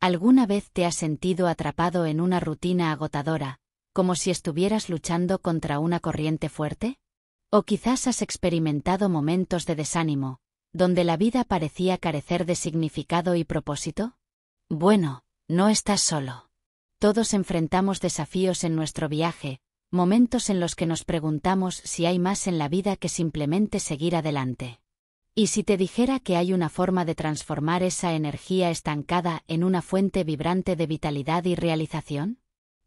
¿Alguna vez te has sentido atrapado en una rutina agotadora, como si estuvieras luchando contra una corriente fuerte? O quizás has experimentado momentos de desánimo, donde la vida parecía carecer de significado y propósito? Bueno, no estás solo. Todos enfrentamos desafíos en nuestro viaje, momentos en los que nos preguntamos si hay más en la vida que simplemente seguir adelante. ¿Y si te dijera que hay una forma de transformar esa energía estancada en una fuente vibrante de vitalidad y realización?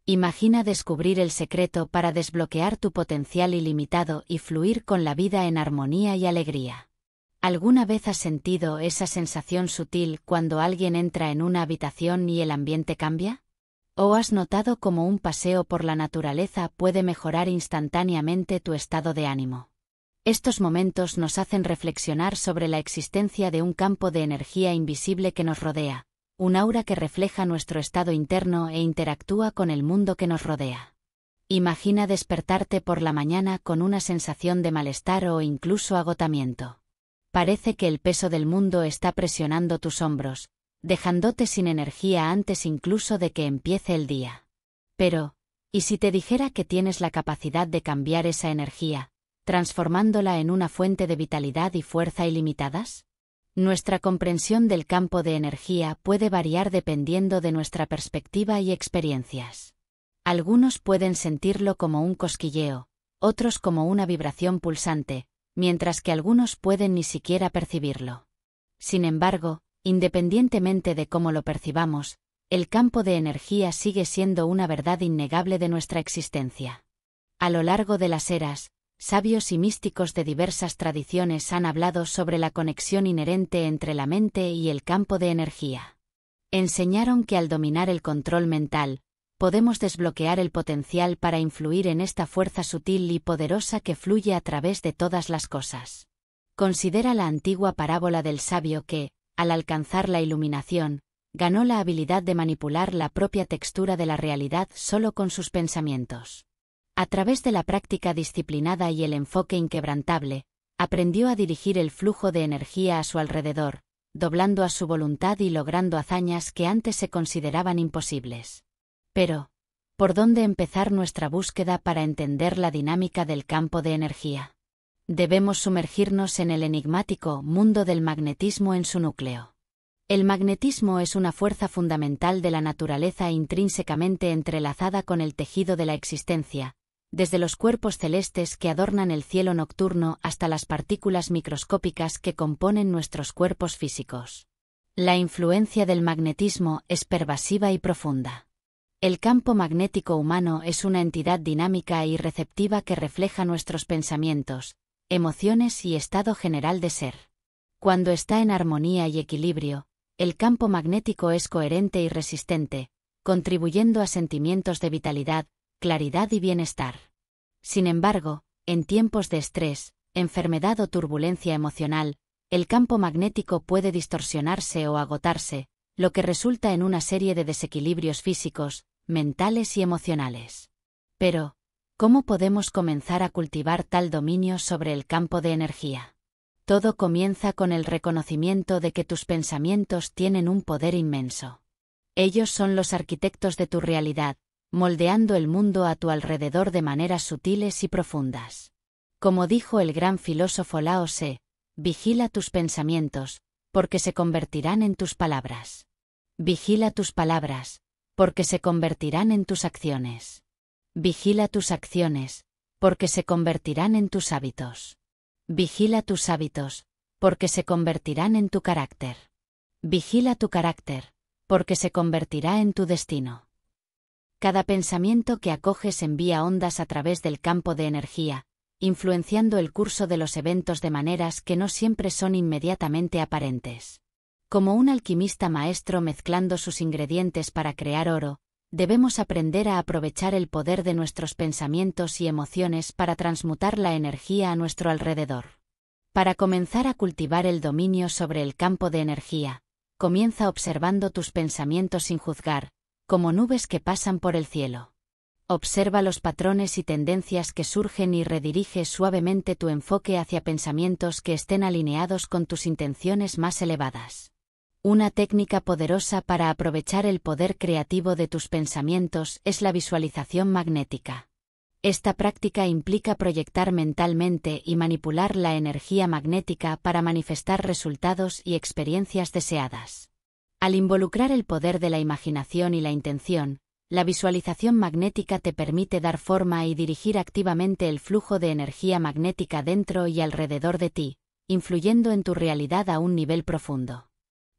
Imagina descubrir el secreto para desbloquear tu potencial ilimitado y fluir con la vida en armonía y alegría. ¿Alguna vez has sentido esa sensación sutil cuando alguien entra en una habitación y el ambiente cambia? ¿O has notado cómo un paseo por la naturaleza puede mejorar instantáneamente tu estado de ánimo? Estos momentos nos hacen reflexionar sobre la existencia de un campo de energía invisible que nos rodea, un aura que refleja nuestro estado interno e interactúa con el mundo que nos rodea. Imagina despertarte por la mañana con una sensación de malestar o incluso agotamiento. Parece que el peso del mundo está presionando tus hombros, dejándote sin energía antes incluso de que empiece el día. Pero, ¿y si te dijera que tienes la capacidad de cambiar esa energía, transformándola en una fuente de vitalidad y fuerza ilimitadas? Nuestra comprensión del campo de energía puede variar dependiendo de nuestra perspectiva y experiencias. Algunos pueden sentirlo como un cosquilleo, otros como una vibración pulsante, mientras que algunos pueden ni siquiera percibirlo. Sin embargo, independientemente de cómo lo percibamos, el campo de energía sigue siendo una verdad innegable de nuestra existencia. A lo largo de las eras, sabios y místicos de diversas tradiciones han hablado sobre la conexión inherente entre la mente y el campo de energía. Enseñaron que al dominar el control mental, podemos desbloquear el potencial para influir en esta fuerza sutil y poderosa que fluye a través de todas las cosas. Considera la antigua parábola del sabio que, al alcanzar la iluminación, ganó la habilidad de manipular la propia textura de la realidad solo con sus pensamientos. A través de la práctica disciplinada y el enfoque inquebrantable, aprendió a dirigir el flujo de energía a su alrededor, doblando a su voluntad y logrando hazañas que antes se consideraban imposibles. Pero, ¿por dónde empezar nuestra búsqueda para entender la dinámica del campo de energía? Debemos sumergirnos en el enigmático mundo del magnetismo en su núcleo. El magnetismo es una fuerza fundamental de la naturaleza intrínsecamente entrelazada con el tejido de la existencia, desde los cuerpos celestes que adornan el cielo nocturno hasta las partículas microscópicas que componen nuestros cuerpos físicos. La influencia del magnetismo es pervasiva y profunda. El campo magnético humano es una entidad dinámica y receptiva que refleja nuestros pensamientos, emociones y estado general de ser. Cuando está en armonía y equilibrio, el campo magnético es coherente y resistente, contribuyendo a sentimientos de vitalidad, claridad y bienestar. Sin embargo, en tiempos de estrés, enfermedad o turbulencia emocional, el campo magnético puede distorsionarse o agotarse, lo que resulta en una serie de desequilibrios físicos, mentales y emocionales. Pero, ¿cómo podemos comenzar a cultivar tal dominio sobre el campo de energía? Todo comienza con el reconocimiento de que tus pensamientos tienen un poder inmenso. Ellos son los arquitectos de tu realidad, moldeando el mundo a tu alrededor de maneras sutiles y profundas. Como dijo el gran filósofo Lao Tse, vigila tus pensamientos, porque se convertirán en tus palabras. Vigila tus palabras, porque se convertirán en tus acciones. Vigila tus acciones, porque se convertirán en tus hábitos. Vigila tus hábitos, porque se convertirán en tu carácter. Vigila tu carácter, porque se convertirá en tu destino. Cada pensamiento que acoges envía ondas a través del campo de energía, influenciando el curso de los eventos de maneras que no siempre son inmediatamente aparentes. Como un alquimista maestro mezclando sus ingredientes para crear oro, debemos aprender a aprovechar el poder de nuestros pensamientos y emociones para transmutar la energía a nuestro alrededor. Para comenzar a cultivar el dominio sobre el campo de energía, comienza observando tus pensamientos sin juzgar, como nubes que pasan por el cielo. Observa los patrones y tendencias que surgen y redirige suavemente tu enfoque hacia pensamientos que estén alineados con tus intenciones más elevadas. Una técnica poderosa para aprovechar el poder creativo de tus pensamientos es la visualización magnética. Esta práctica implica proyectar mentalmente y manipular la energía magnética para manifestar resultados y experiencias deseadas. Al involucrar el poder de la imaginación y la intención, la visualización magnética te permite dar forma y dirigir activamente el flujo de energía magnética dentro y alrededor de ti, influyendo en tu realidad a un nivel profundo.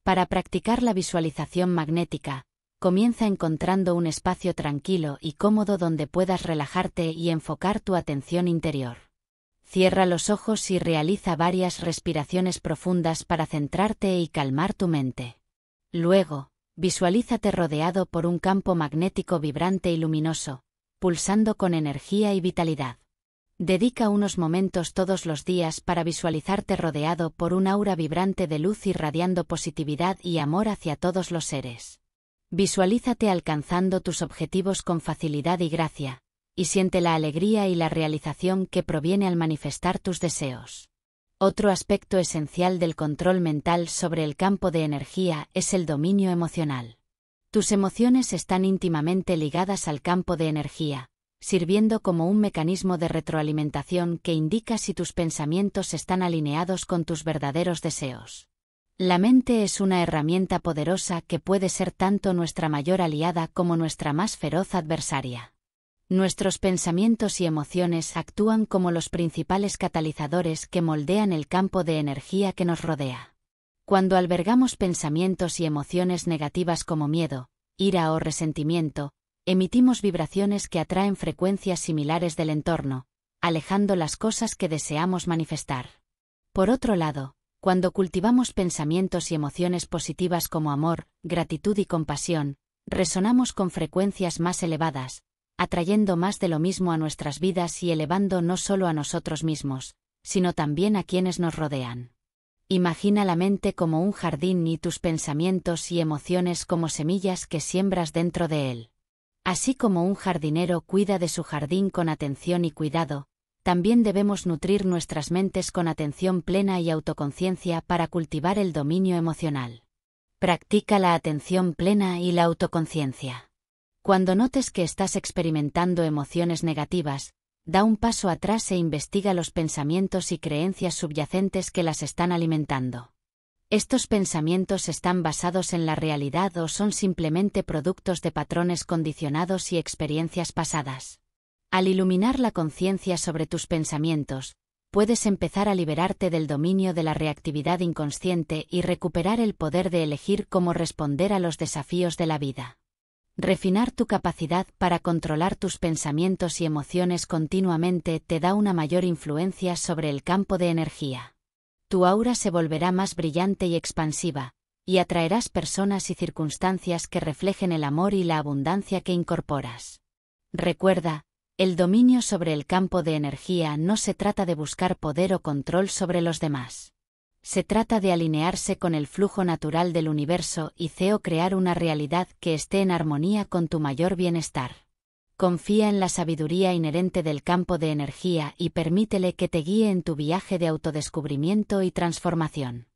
Para practicar la visualización magnética, comienza encontrando un espacio tranquilo y cómodo donde puedas relajarte y enfocar tu atención interior. Cierra los ojos y realiza varias respiraciones profundas para centrarte y calmar tu mente. Luego, visualízate rodeado por un campo magnético vibrante y luminoso, pulsando con energía y vitalidad. Dedica unos momentos todos los días para visualizarte rodeado por un aura vibrante de luz irradiando positividad y amor hacia todos los seres. Visualízate alcanzando tus objetivos con facilidad y gracia, y siente la alegría y la realización que proviene al manifestar tus deseos. Otro aspecto esencial del control mental sobre el campo de energía es el dominio emocional. Tus emociones están íntimamente ligadas al campo de energía, sirviendo como un mecanismo de retroalimentación que indica si tus pensamientos están alineados con tus verdaderos deseos. La mente es una herramienta poderosa que puede ser tanto nuestra mayor aliada como nuestra más feroz adversaria nuestros pensamientos y emociones actúan como los principales catalizadores que moldean el campo de energía que nos rodea. Cuando albergamos pensamientos y emociones negativas como miedo, ira o resentimiento, emitimos vibraciones que atraen frecuencias similares del entorno, alejando las cosas que deseamos manifestar. Por otro lado, cuando cultivamos pensamientos y emociones positivas como amor, gratitud y compasión, resonamos con frecuencias más elevadas, atrayendo más de lo mismo a nuestras vidas y elevando no solo a nosotros mismos, sino también a quienes nos rodean. Imagina la mente como un jardín y tus pensamientos y emociones como semillas que siembras dentro de él. Así como un jardinero cuida de su jardín con atención y cuidado, también debemos nutrir nuestras mentes con atención plena y autoconciencia para cultivar el dominio emocional. Practica la atención plena y la autoconciencia. Cuando notes que estás experimentando emociones negativas, da un paso atrás e investiga los pensamientos y creencias subyacentes que las están alimentando. Estos pensamientos están basados en la realidad o son simplemente productos de patrones condicionados y experiencias pasadas. Al iluminar la conciencia sobre tus pensamientos, puedes empezar a liberarte del dominio de la reactividad inconsciente y recuperar el poder de elegir cómo responder a los desafíos de la vida. Refinar tu capacidad para controlar tus pensamientos y emociones continuamente te da una mayor influencia sobre el campo de energía. Tu aura se volverá más brillante y expansiva, y atraerás personas y circunstancias que reflejen el amor y la abundancia que incorporas. Recuerda, el dominio sobre el campo de energía no se trata de buscar poder o control sobre los demás. Se trata de alinearse con el flujo natural del universo y CEO crear una realidad que esté en armonía con tu mayor bienestar. Confía en la sabiduría inherente del campo de energía y permítele que te guíe en tu viaje de autodescubrimiento y transformación.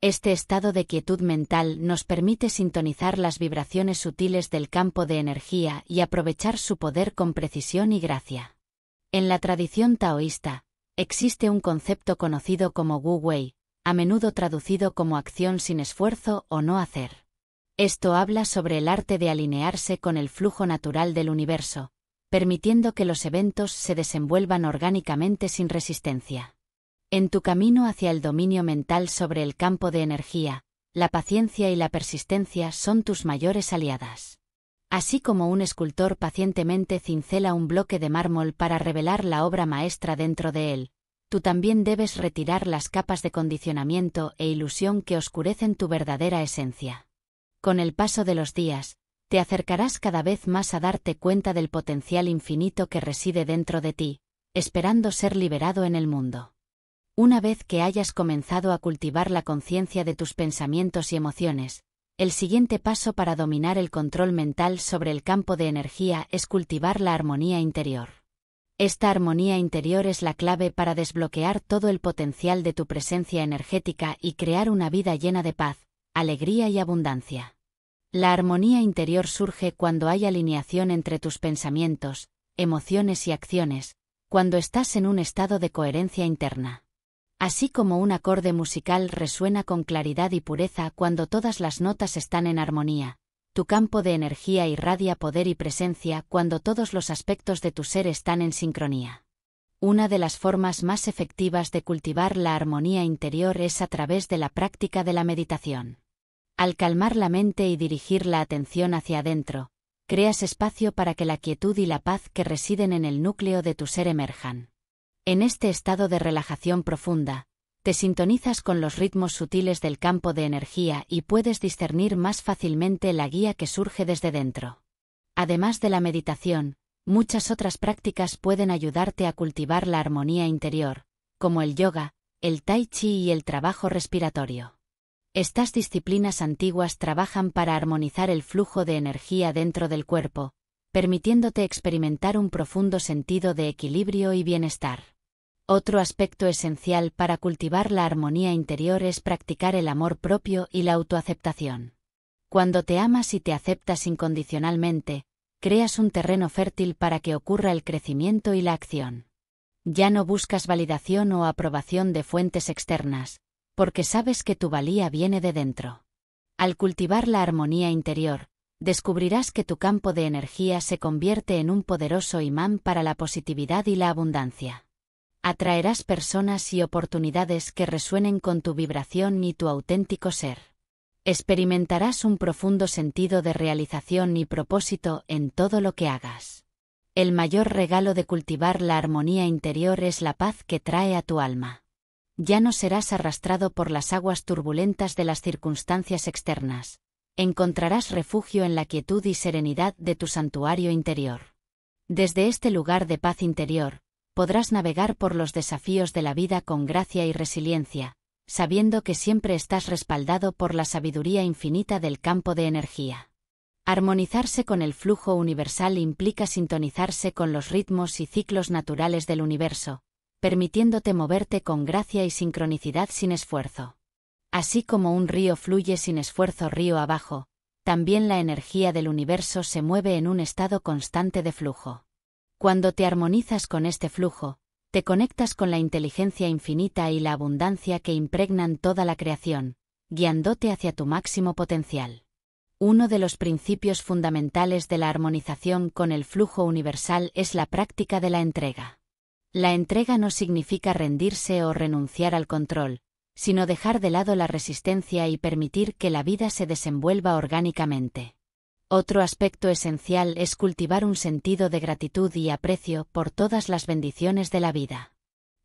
Este estado de quietud mental nos permite sintonizar las vibraciones sutiles del campo de energía y aprovechar su poder con precisión y gracia. En la tradición taoísta, existe un concepto conocido como Wu Wei, a menudo traducido como acción sin esfuerzo o no hacer. Esto habla sobre el arte de alinearse con el flujo natural del universo, permitiendo que los eventos se desenvuelvan orgánicamente sin resistencia. En tu camino hacia el dominio mental sobre el campo de energía, la paciencia y la persistencia son tus mayores aliadas. Así como un escultor pacientemente cincela un bloque de mármol para revelar la obra maestra dentro de él, tú también debes retirar las capas de condicionamiento e ilusión que oscurecen tu verdadera esencia. Con el paso de los días, te acercarás cada vez más a darte cuenta del potencial infinito que reside dentro de ti, esperando ser liberado en el mundo. Una vez que hayas comenzado a cultivar la conciencia de tus pensamientos y emociones, el siguiente paso para dominar el control mental sobre el campo de energía es cultivar la armonía interior. Esta armonía interior es la clave para desbloquear todo el potencial de tu presencia energética y crear una vida llena de paz, alegría y abundancia. La armonía interior surge cuando hay alineación entre tus pensamientos, emociones y acciones, cuando estás en un estado de coherencia interna. Así como un acorde musical resuena con claridad y pureza cuando todas las notas están en armonía, tu campo de energía irradia poder y presencia cuando todos los aspectos de tu ser están en sincronía. Una de las formas más efectivas de cultivar la armonía interior es a través de la práctica de la meditación. Al calmar la mente y dirigir la atención hacia adentro, creas espacio para que la quietud y la paz que residen en el núcleo de tu ser emerjan. En este estado de relajación profunda, te sintonizas con los ritmos sutiles del campo de energía y puedes discernir más fácilmente la guía que surge desde dentro. Además de la meditación, muchas otras prácticas pueden ayudarte a cultivar la armonía interior, como el yoga, el tai chi y el trabajo respiratorio. Estas disciplinas antiguas trabajan para armonizar el flujo de energía dentro del cuerpo, permitiéndote experimentar un profundo sentido de equilibrio y bienestar. Otro aspecto esencial para cultivar la armonía interior es practicar el amor propio y la autoaceptación. Cuando te amas y te aceptas incondicionalmente, creas un terreno fértil para que ocurra el crecimiento y la acción. Ya no buscas validación o aprobación de fuentes externas, porque sabes que tu valía viene de dentro. Al cultivar la armonía interior, descubrirás que tu campo de energía se convierte en un poderoso imán para la positividad y la abundancia atraerás personas y oportunidades que resuenen con tu vibración y tu auténtico ser. Experimentarás un profundo sentido de realización y propósito en todo lo que hagas. El mayor regalo de cultivar la armonía interior es la paz que trae a tu alma. Ya no serás arrastrado por las aguas turbulentas de las circunstancias externas. Encontrarás refugio en la quietud y serenidad de tu santuario interior. Desde este lugar de paz interior, podrás navegar por los desafíos de la vida con gracia y resiliencia, sabiendo que siempre estás respaldado por la sabiduría infinita del campo de energía. Armonizarse con el flujo universal implica sintonizarse con los ritmos y ciclos naturales del universo, permitiéndote moverte con gracia y sincronicidad sin esfuerzo. Así como un río fluye sin esfuerzo río abajo, también la energía del universo se mueve en un estado constante de flujo. Cuando te armonizas con este flujo, te conectas con la inteligencia infinita y la abundancia que impregnan toda la creación, guiándote hacia tu máximo potencial. Uno de los principios fundamentales de la armonización con el flujo universal es la práctica de la entrega. La entrega no significa rendirse o renunciar al control, sino dejar de lado la resistencia y permitir que la vida se desenvuelva orgánicamente. Otro aspecto esencial es cultivar un sentido de gratitud y aprecio por todas las bendiciones de la vida.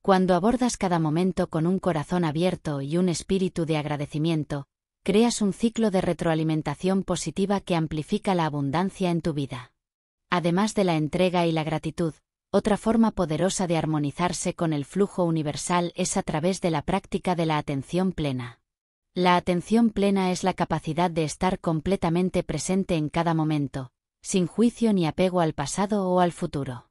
Cuando abordas cada momento con un corazón abierto y un espíritu de agradecimiento, creas un ciclo de retroalimentación positiva que amplifica la abundancia en tu vida. Además de la entrega y la gratitud, otra forma poderosa de armonizarse con el flujo universal es a través de la práctica de la atención plena. La atención plena es la capacidad de estar completamente presente en cada momento, sin juicio ni apego al pasado o al futuro.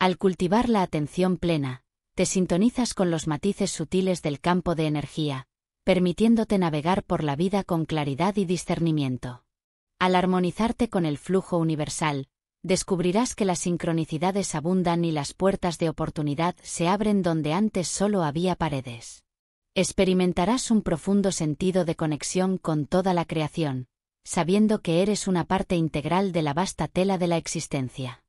Al cultivar la atención plena, te sintonizas con los matices sutiles del campo de energía, permitiéndote navegar por la vida con claridad y discernimiento. Al armonizarte con el flujo universal, descubrirás que las sincronicidades abundan y las puertas de oportunidad se abren donde antes solo había paredes experimentarás un profundo sentido de conexión con toda la creación, sabiendo que eres una parte integral de la vasta tela de la existencia.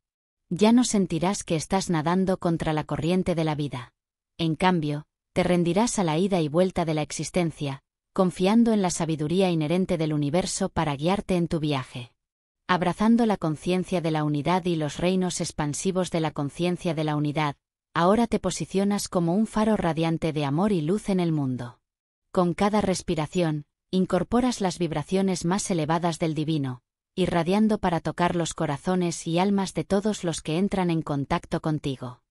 Ya no sentirás que estás nadando contra la corriente de la vida. En cambio, te rendirás a la ida y vuelta de la existencia, confiando en la sabiduría inherente del universo para guiarte en tu viaje. Abrazando la conciencia de la unidad y los reinos expansivos de la conciencia de la unidad, ahora te posicionas como un faro radiante de amor y luz en el mundo. Con cada respiración, incorporas las vibraciones más elevadas del divino, irradiando para tocar los corazones y almas de todos los que entran en contacto contigo.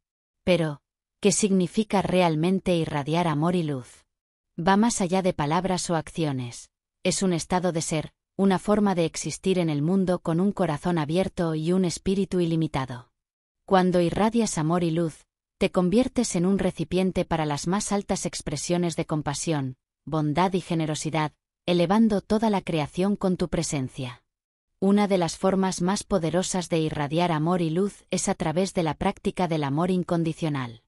Pero, ¿qué significa realmente irradiar amor y luz? Va más allá de palabras o acciones. Es un estado de ser, una forma de existir en el mundo con un corazón abierto y un espíritu ilimitado. Cuando irradias amor y luz, te conviertes en un recipiente para las más altas expresiones de compasión, bondad y generosidad, elevando toda la creación con tu presencia. Una de las formas más poderosas de irradiar amor y luz es a través de la práctica del amor incondicional.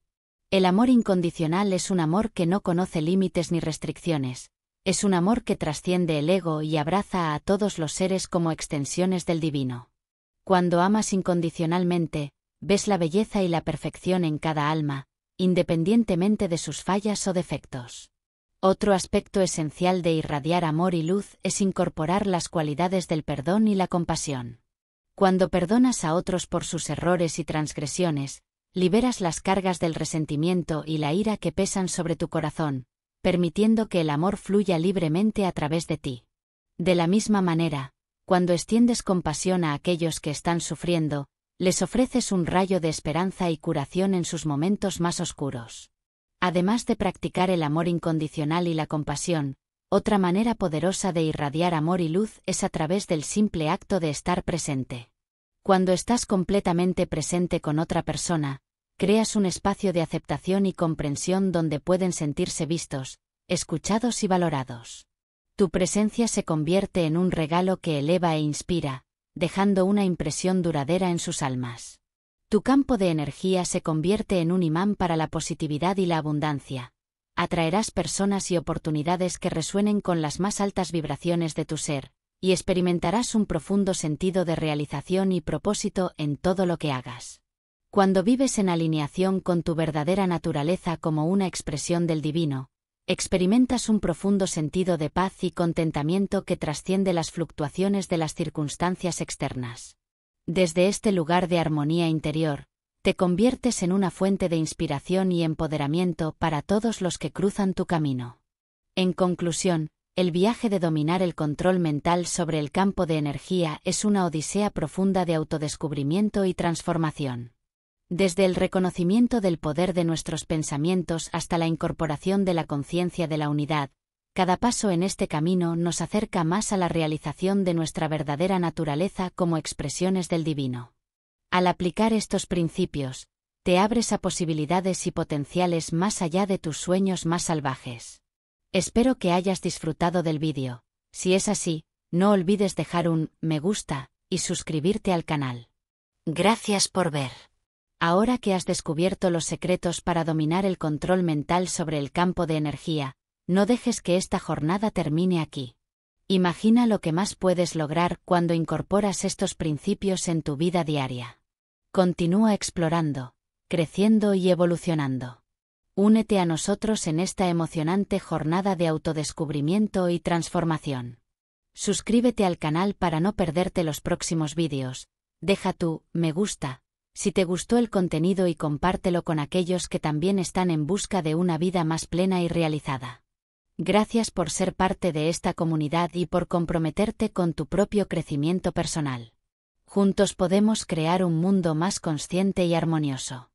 El amor incondicional es un amor que no conoce límites ni restricciones, es un amor que trasciende el ego y abraza a todos los seres como extensiones del divino. Cuando amas incondicionalmente, ves la belleza y la perfección en cada alma, independientemente de sus fallas o defectos. Otro aspecto esencial de irradiar amor y luz es incorporar las cualidades del perdón y la compasión. Cuando perdonas a otros por sus errores y transgresiones, liberas las cargas del resentimiento y la ira que pesan sobre tu corazón, permitiendo que el amor fluya libremente a través de ti. De la misma manera, cuando extiendes compasión a aquellos que están sufriendo, les ofreces un rayo de esperanza y curación en sus momentos más oscuros. Además de practicar el amor incondicional y la compasión, otra manera poderosa de irradiar amor y luz es a través del simple acto de estar presente. Cuando estás completamente presente con otra persona, creas un espacio de aceptación y comprensión donde pueden sentirse vistos, escuchados y valorados. Tu presencia se convierte en un regalo que eleva e inspira, dejando una impresión duradera en sus almas. Tu campo de energía se convierte en un imán para la positividad y la abundancia. Atraerás personas y oportunidades que resuenen con las más altas vibraciones de tu ser, y experimentarás un profundo sentido de realización y propósito en todo lo que hagas. Cuando vives en alineación con tu verdadera naturaleza como una expresión del divino, experimentas un profundo sentido de paz y contentamiento que trasciende las fluctuaciones de las circunstancias externas. Desde este lugar de armonía interior, te conviertes en una fuente de inspiración y empoderamiento para todos los que cruzan tu camino. En conclusión, el viaje de dominar el control mental sobre el campo de energía es una odisea profunda de autodescubrimiento y transformación desde el reconocimiento del poder de nuestros pensamientos hasta la incorporación de la conciencia de la unidad, cada paso en este camino nos acerca más a la realización de nuestra verdadera naturaleza como expresiones del divino. Al aplicar estos principios, te abres a posibilidades y potenciales más allá de tus sueños más salvajes. Espero que hayas disfrutado del vídeo. Si es así, no olvides dejar un me gusta y suscribirte al canal. Gracias por ver ahora que has descubierto los secretos para dominar el control mental sobre el campo de energía, no dejes que esta jornada termine aquí. Imagina lo que más puedes lograr cuando incorporas estos principios en tu vida diaria. Continúa explorando, creciendo y evolucionando. Únete a nosotros en esta emocionante jornada de autodescubrimiento y transformación. Suscríbete al canal para no perderte los próximos vídeos, deja tu me gusta si te gustó el contenido y compártelo con aquellos que también están en busca de una vida más plena y realizada. Gracias por ser parte de esta comunidad y por comprometerte con tu propio crecimiento personal. Juntos podemos crear un mundo más consciente y armonioso.